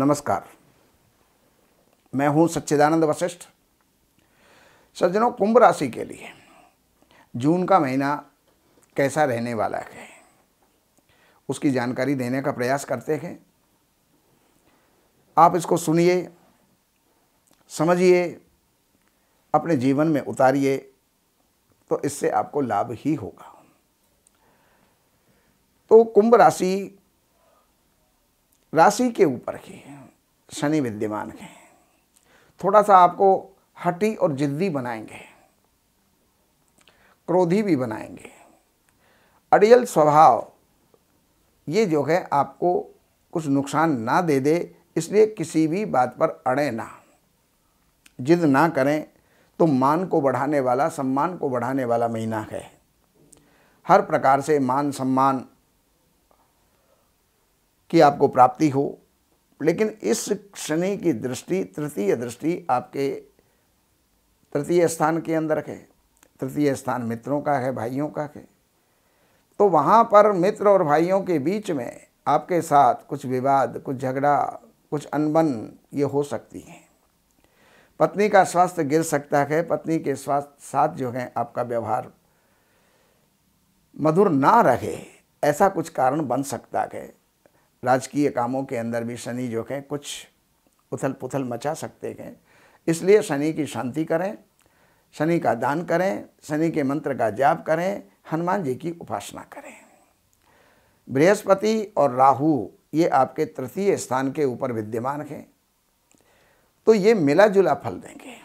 नमस्कार मैं हूं सच्चिदानंद वशिष्ठ सज्जनों कुंभ राशि के लिए जून का महीना कैसा रहने वाला है उसकी जानकारी देने का प्रयास करते हैं आप इसको सुनिए समझिए अपने जीवन में उतारिए तो इससे आपको लाभ ही होगा तो कुंभ राशि राशि के ऊपर ही शनि विद्यमान है थोड़ा सा आपको हटी और जिद्दी बनाएंगे क्रोधी भी बनाएंगे अड़ियल स्वभाव ये जो है आपको कुछ नुकसान ना दे दे इसलिए किसी भी बात पर अड़े ना जिद ना करें तो मान को बढ़ाने वाला सम्मान को बढ़ाने वाला महीना है हर प्रकार से मान सम्मान की आपको प्राप्ति हो लेकिन इस शनि की दृष्टि तृतीय दृष्टि आपके तृतीय स्थान के अंदर है तृतीय स्थान मित्रों का है भाइयों का है तो वहाँ पर मित्र और भाइयों के बीच में आपके साथ कुछ विवाद कुछ झगड़ा कुछ अनबन ये हो सकती है पत्नी का स्वास्थ्य गिर सकता है पत्नी के स्वास्थ्य साथ जो है आपका व्यवहार मधुर ना रहे ऐसा कुछ कारण बन सकता है राजकीय कामों के अंदर भी शनि जो है कुछ उथल पुथल मचा सकते हैं इसलिए शनि की शांति करें शनि का दान करें शनि के मंत्र का जाप करें हनुमान जी की उपासना करें बृहस्पति और राहु ये आपके तृतीय स्थान के ऊपर विद्यमान हैं तो ये मिला जुला फल देंगे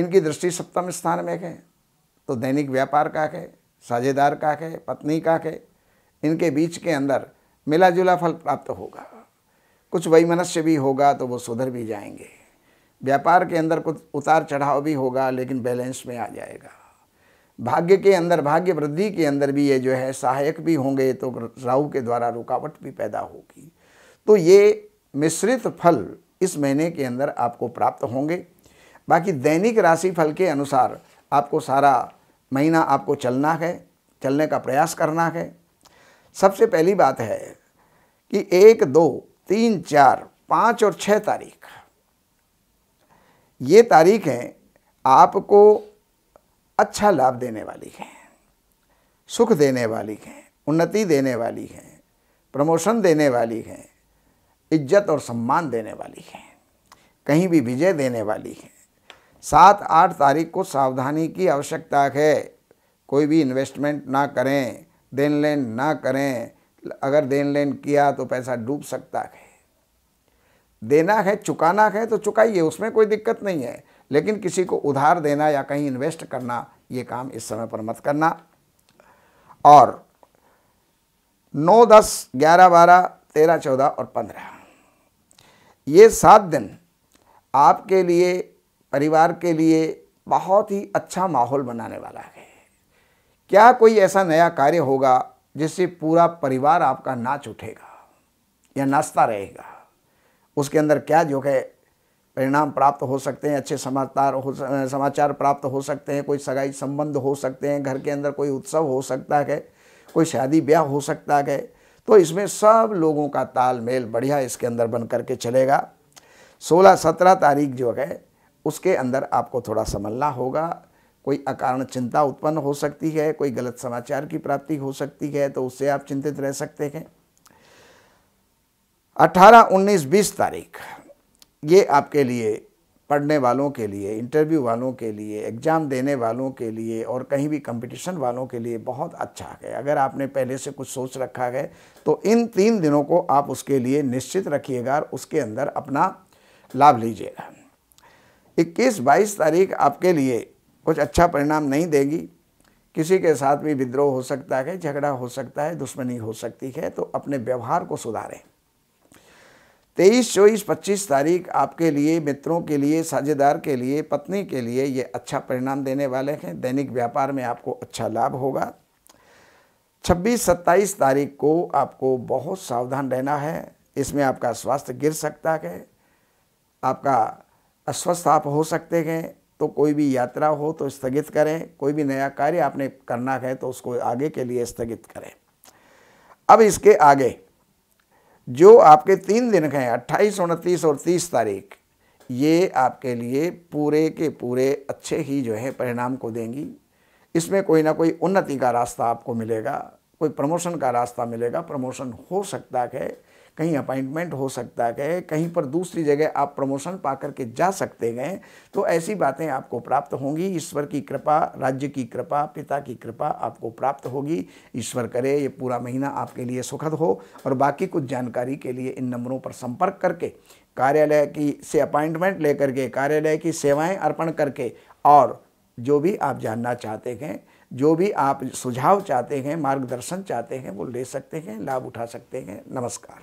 इनकी दृष्टि सप्तम स्थान में है तो दैनिक व्यापार का है साझेदार का है पत्नी का है इनके बीच के अंदर मिला जुला फल प्राप्त होगा कुछ मनुष्य भी होगा तो वो सुधर भी जाएंगे व्यापार के अंदर कुछ उतार चढ़ाव भी होगा लेकिन बैलेंस में आ जाएगा भाग्य के अंदर भाग्य वृद्धि के अंदर भी ये जो है सहायक भी होंगे तो राहु के द्वारा रुकावट भी पैदा होगी तो ये मिश्रित फल इस महीने के अंदर आपको प्राप्त होंगे बाकी दैनिक राशि फल के अनुसार आपको सारा महीना आपको चलना है चलने का प्रयास करना है सबसे पहली बात है कि एक दो तीन चार पाँच और छः तारीख ये तारीखें आपको अच्छा लाभ देने वाली हैं सुख देने वाली हैं उन्नति देने वाली हैं प्रमोशन देने वाली हैं इज्जत और सम्मान देने वाली हैं कहीं भी विजय देने वाली हैं सात आठ तारीख को सावधानी की आवश्यकता है कोई भी इन्वेस्टमेंट ना करें देन लेन ना करें अगर देन लेन किया तो पैसा डूब सकता है देना है चुकाना है तो चुकाइए उसमें कोई दिक्कत नहीं है लेकिन किसी को उधार देना या कहीं इन्वेस्ट करना ये काम इस समय पर मत करना और नौ दस ग्यारह बारह तेरह चौदह और पंद्रह ये सात दिन आपके लिए परिवार के लिए बहुत ही अच्छा माहौल बनाने वाला है क्या कोई ऐसा नया कार्य होगा जिससे पूरा परिवार आपका नाच उठेगा या नाचता रहेगा उसके अंदर क्या जो है परिणाम प्राप्त हो सकते हैं अच्छे समाचार हो समाचार प्राप्त हो सकते हैं कोई सगाई संबंध हो सकते हैं घर के अंदर कोई उत्सव हो सकता है कोई शादी ब्याह हो सकता है तो इसमें सब लोगों का तालमेल बढ़िया इसके अंदर बन करके चलेगा 16-17 तारीख जो है उसके अंदर आपको थोड़ा संभलना होगा कोई अकारण चिंता उत्पन्न हो सकती है कोई गलत समाचार की प्राप्ति हो सकती है तो उससे आप चिंतित रह सकते हैं 18, 19, 20 तारीख ये आपके लिए पढ़ने वालों के लिए इंटरव्यू वालों के लिए एग्ज़ाम देने वालों के लिए और कहीं भी कंपटीशन वालों के लिए बहुत अच्छा है अगर आपने पहले से कुछ सोच रखा है तो इन तीन दिनों को आप उसके लिए निश्चित रखिएगा और उसके अंदर अपना लाभ लीजिएगा 21-22 तारीख आपके लिए कुछ अच्छा परिणाम नहीं देगी किसी के साथ भी विद्रोह हो सकता है झगड़ा हो सकता है दुश्मनी हो सकती है तो अपने व्यवहार को सुधारें तेईस चौबीस पच्चीस तारीख आपके लिए मित्रों के लिए साझेदार के लिए पत्नी के लिए ये अच्छा परिणाम देने वाले हैं दैनिक व्यापार में आपको अच्छा लाभ होगा छब्बीस सत्ताईस तारीख को आपको बहुत सावधान रहना है इसमें आपका स्वास्थ्य गिर सकता है आपका अस्वस्थ आप हो सकते हैं तो कोई भी यात्रा हो तो स्थगित करें कोई भी नया कार्य आपने करना है तो उसको आगे के लिए स्थगित करें अब इसके आगे जो आपके तीन दिन हैं अट्ठाईस उनतीस और तीस तारीख ये आपके लिए पूरे के पूरे अच्छे ही जो है परिणाम को देंगी इसमें कोई ना कोई उन्नति का रास्ता आपको मिलेगा कोई प्रमोशन का रास्ता मिलेगा प्रमोशन हो सकता है कहीं अपॉइंटमेंट हो सकता है कहीं पर दूसरी जगह आप प्रमोशन पा करके जा सकते हैं तो ऐसी बातें आपको प्राप्त होंगी ईश्वर की कृपा राज्य की कृपा पिता की कृपा आपको प्राप्त होगी ईश्वर करे ये पूरा महीना आपके लिए सुखद हो और बाकी कुछ जानकारी के लिए इन नंबरों पर संपर्क करके कार्यालय की से अपॉइंटमेंट लेकर के कार्यालय की सेवाएं अर्पण करके और जो भी आप जानना चाहते हैं जो भी आप सुझाव चाहते हैं मार्गदर्शन चाहते हैं वो ले सकते हैं लाभ उठा सकते हैं नमस्कार